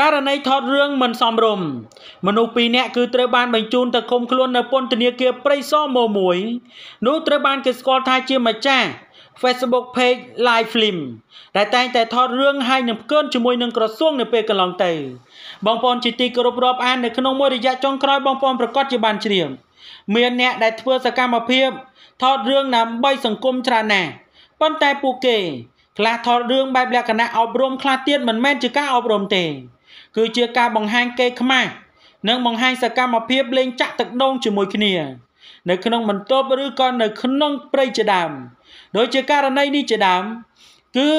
ករណីថតរឿងមិនសមរម្យមនុស្សពីរនាក់គឺត្រូវបានបញ្ជូនទៅឃុំខ្លួននៅពន្ធនាគារព្រៃសរម1នោះត្រូវបានគេស្គាល់ថាជាម្ចាស់ Facebook Page Live Film ដែលតែងតែថតរឿងហើយនឹងផ្កើនជាមួយនឹងក្រសួងនៅពេលកន្លងទៅបងប្អូនជាទីគោរពរាប់អាននៅក្នុងមួយរយៈចុងក្រោយបងប្អូនប្រកាសជាបានជ្រាបមានអ្នកដែលធ្វើសកម្មភាពថតរឿងដើម្បីសង្គមច្រើនណាស់ប៉ុន្តែពួកគេខ្លះថតរឿងបែបលក្ខណៈអប់រំខ្លះទៀតមិនមែនជាការអប់រំទេគឺជាការបង្ហាញកេរខ្មាស់និងបង្ហាញសកម្មភាពលេងចាក់ទឹកដូងជាមួយគ្នា នៅក្នុងបន្ទប់ឬក៏នៅក្នុងព្រៃជាដើមដូចជាករណីនេះជាដើមគឺ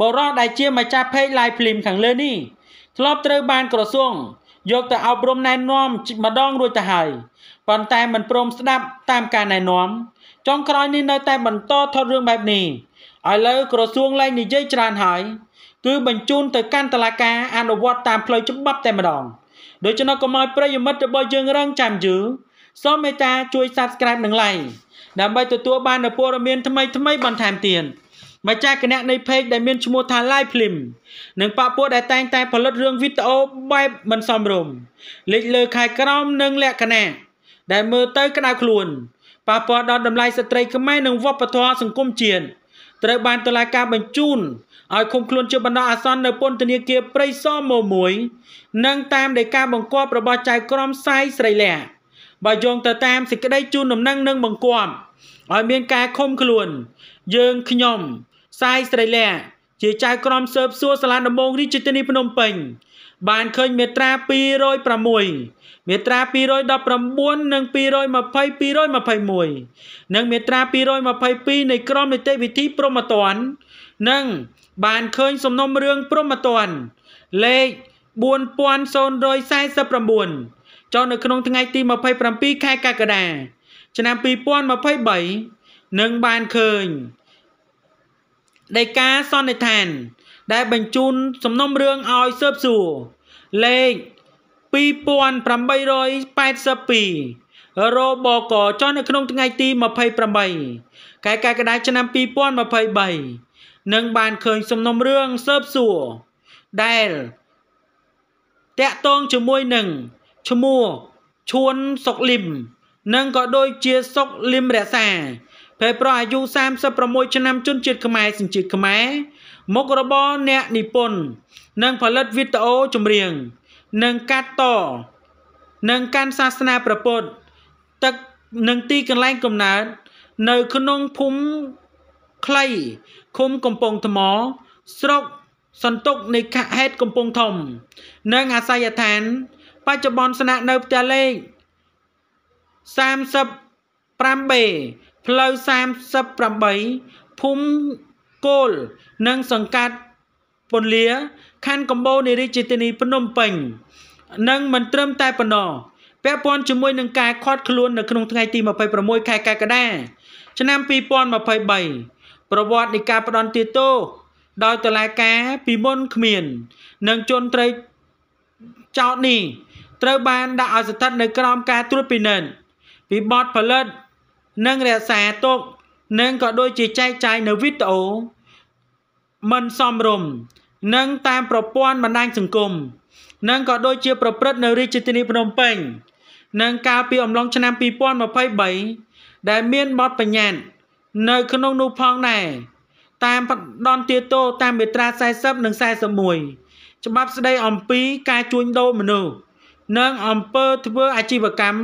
បរោះដែលជាម្ចាស់ភេកឡាយភ្លីមខាងលើនេះធ្លាប់ត្រូវបានក្រសួងយកទៅអប់រំណែនាំម្ដងរួចទៅហើយប៉ុន្តែមិនព្រមស្ដាប់តាមការណែនាំចុងក្រោយនេះនៅតែបន្តថតរឿងបែបនេះឥឡូវក្រសួងឡើងនិយាយច្រើនហើយគឺបញ្ជូនទៅកាន់តុលាការអនុវត្តតាមផ្លូវច្បាប់តែម្ដងដូច្នេះកុំឲ្យប្រិយមិត្តរបស់យើងរងចាំយឺសូមមេត្តាជួយ Subscribe និង Like ដើម្បីទទួលបាននូវព័ត៌មានថ្មីៗបន្ថែមទៀតម្ចាស់គណៈនៃ page ដែលមានឈ្មោះថា Live Film និងប៉ពួកដែលតែងតែផលិតរឿងវីដេអូបែបមិនសមរម្យលេចលើខែក្រមនិងលក្ខណៈដែលមើលទៅក្តៅខ្លួនប៉ះពាល់ដល់តម្លៃស្ត្រីខ្មែរនិងវប្បធម៌សង្គមជាតិត្រូវបានតុលាការបញ្ជូនឲ្យឃុំខ្លួនជាបណ្ដោះអាសន្ននៅពន្ធនាគារព្រៃសរ1និង តាមដីកាបង្គាប់របស់ចៅក្រមសាយស្រីលក្ខបើយោងទៅតាមសេចក្តីជូនដំណឹងនិងបង្គាប់ឲ្យមានការឃុំខ្លួន យើងខ្ញុំសាយស្រីលក្ខជាចៅក្រមស៊ើបសួរសាលាដំបងរាជធានីភ្នំពេញបានឃើញមេត្រា206មេត្រា219និង220 221និងមេត្រា222នៃក្រមនីតិវិធីព្រហ្មទណ្ឌនិង បានឃើញសំណុំរឿងព្រហ្មទណ្ឌលេខ4049ចុះនៅក្នុងថ្ងៃទី27ខែកក្កដាឆ្នាំ2023នឹងបានឃើញដីកាសន្និដ្ឋានដែលបញ្ជូនសំណុំរឿងឲ្យស៊ើបសួរលេខ2882របកចុះនៅក្នុងថ្ងៃទី28ខែកក្កដាឆ្នាំ2023នឹងបានឃើញសំណុំរឿងស៊ើបសួរដែលតាក់ទងជាមួយនឹងឈ្មោះឈួនសុកលឹមនិងក៏ដូចជាសុកលឹមរក្សាពេលប្រុសអាយុ36ឆ្នាំជនជាតិខ្មែរសញ្ជាតិខ្មែរមុខរបរអ្នកនិពន្ធនិងផលិតវីដេអូចម្រៀងនិងកាត់តនិងការសាសនាប្រពុតទឹកនិងទីកន្លែងកំណើតនៅក្នុងភូមិខ្លីឃុំកំពង់ថ្មស្រុកសន្ទុកនៃខេត្តកំពង់ធំនិងអាស័យដ្ឋាន បច្ចុប្បន្នស្នាក់នៅផ្ទះលេខ 35B ផ្លូវ38ភូមិគោលនិងសង្កាត់ពន្លាខណ្ឌកម្ពុជានៃរាជធានីភ្នំពេញនិងមិនត្រឹមតែប៉ុណ្ណោះពាក់ព័ន្ធជាមួយនឹងការខាត់ខ្លួននៅក្នុងថ្ងៃទី26ខែកក្កដាឆ្នាំ2023ប្រវត្តិនៃការផ្ដន់ទាទោដោយតឡាការពីមុនគ្មាននិងជនត្រីចោតនេះត្រូវបានដាក់ឲ្យស្ថិតនៅក្រោមការត្រួតពិនិត្យពីបទផលិតនិងរក្សាទុកនិងក៏ដូចជាចែកចាយនៅវីដេអូមិនសមរម្យនិងតាមប្រព័ន្ធបណ្ដាញសង្គមនិងក៏ដូចជាប្រព្រឹត្តនៅរាជធានីភ្នំពេញនិងកាលពីអំឡុងឆ្នាំ2023ដែលមានបទបញ្ញត្តិនៅក្នុងនោះផងដែរតាមដនទាតោតាមមាត្រា40និង41ច្បាប់ស្ដីអំពីការជួញដូរមនុស្សនិងអំពើធ្វើអាជីវកម្ម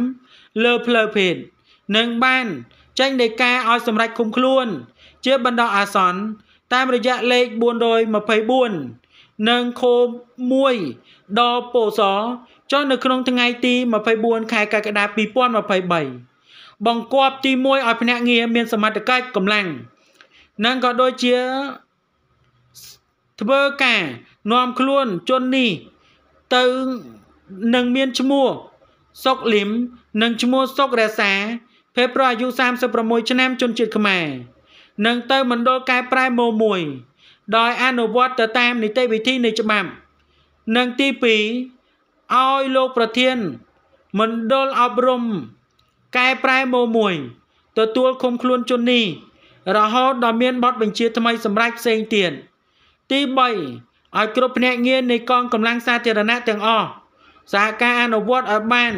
លើផ្លូវភេទនិងបានចេញដីកាឲ្យសម្រេចគុំខ្លួនជាបណ្ដោះអាសន្នតាមរយៈលេខ424និងខូ1ដល់ពោសចុះនៅក្នុងថ្ងៃទី24ខែកក្កដា2023បង្គាប់ទី1ឲ្យភ្នាក់ងារមានសមត្ថកិច្ចកម្លាំងនិងក៏ដូចជាធ្វើការនាំខ្លួនជននេះទៅនឹងមានឈ្មោះសុកលឹមនិងឈ្មោះសុករសាភេទប្រុសអាយុ36ឆ្នាំ ជនជាតិខ្មែរនិងទៅមណ្ឌលកែប្រែម៉ូ1ដោយអនុវត្តទៅតាមនីតិវិធីនៃច្បាប់និងទី2ឲ្យលោកប្រធានមណ្ឌលអប់រំកែប្រែម៉ូ1ទទួលឃុំខ្លួនជននេះរហូតដល់មានបទបញ្ជាថ្មីសម្រាប់ផ្សេងទៀតទី3ឲ្យគ្រប់ភ្នាក់ងារនៃកងកម្លាំងសាធារណៈទាំងអស់សហការអនុវត្តឲ្យបាន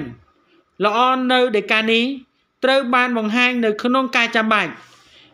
ល្អនៅដេកានេះត្រូវបានបង្ហាញនៅក្នុងការចាំបាច់